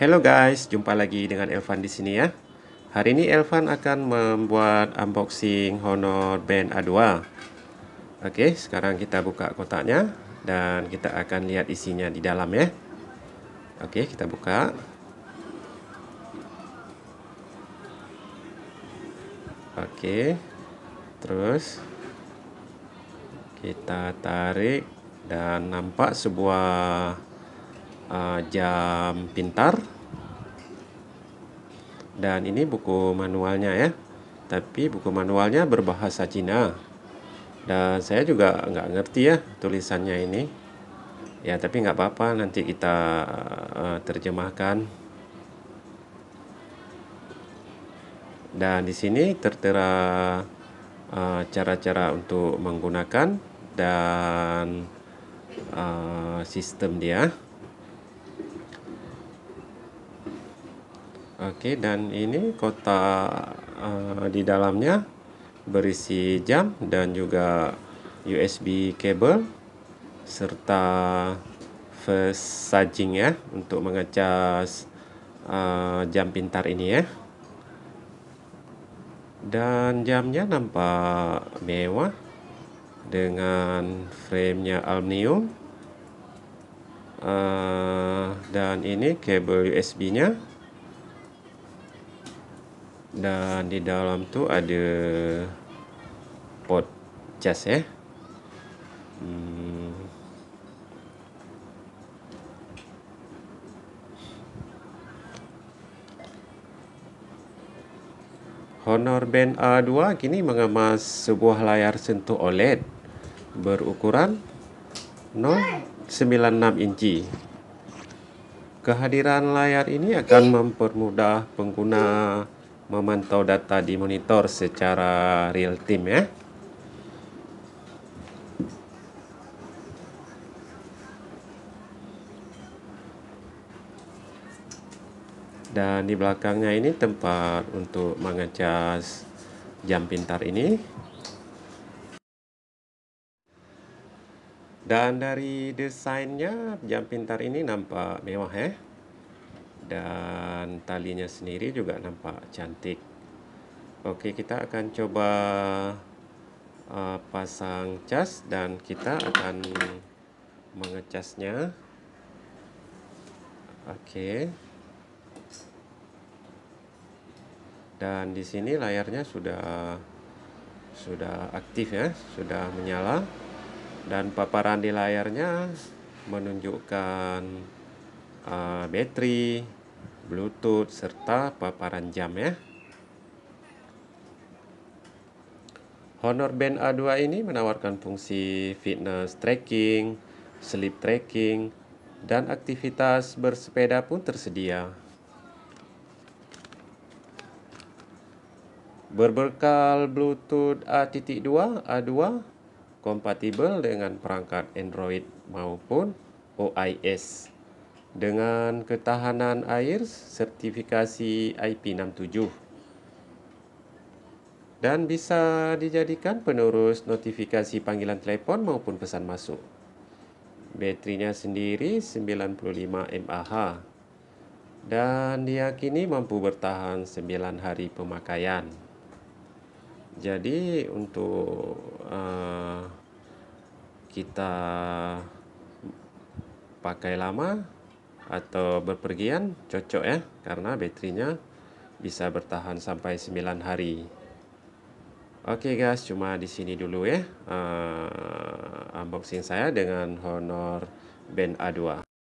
Hello guys, jumpa lagi dengan Elvan di sini ya. Hari ini Elvan akan membuat unboxing Honor Band A2. Oke, sekarang kita buka kotaknya dan kita akan lihat isinya di dalam ya. Oke, kita buka. Oke. Terus kita tarik dan nampak sebuah Eh, jam pintar dan ini buku manualnya ya tapi buku manualnya berbahasa Cina dan saya juga nggak ngerti ya tulisannya ini ya tapi nggak apa-apa nanti kita uh, terjemahkan dan di sini tertera eh, cara-cara uh, untuk menggunakan dan uh, sistem dia. Oke, dan ini kotak uh, eh, di dalamnya berisi jam dan juga USB kabel serta first charging ya untuk mengecas uh, jam pintar ini ya. Dan jamnya nampak mewah dengan framenya aluminium. Uh, dan ini kabel USB-nya dan di dalam tuh ada pot cas ya eh? hmm. Honor Band A2 kini mengemas sebuah layar sentuh OLED berukuran 0,96 inci. Kehadiran layar ini akan mempermudah pengguna memantau data di monitor secara real time ya. Dan di belakangnya ini tempat untuk mengecas jam pintar ini. Dan dari desainnya jam pintar ini nampak mewah ya dan talinya sendiri juga nampak cantik Oke kita akan coba uh, pasang cas dan kita akan mengecasnya Oke dan di sini layarnya sudah sudah aktif ya sudah menyala dan paparan di layarnya menunjukkan uh, eh, baterai Bluetooth, serta paparan jam ya. Honor Band A2 ini menawarkan fungsi fitness tracking, sleep tracking, dan aktivitas bersepeda pun tersedia. Berbekal Bluetooth A.2, A2 kompatibel dengan perangkat Android maupun OIS dengan ketahanan air sertifikasi IP67 dan bisa dijadikan penerus notifikasi panggilan telepon maupun pesan masuk. Baterinya sendiri 95 mAh dan diyakini mampu bertahan 9 hari pemakaian. Jadi untuk uh, kita pakai lama atau berpergian cocok ya karena baterainya bisa bertahan sampai 9 hari Oke okay guys cuma di sini dulu ya uh, unboxing saya dengan Honor Band A2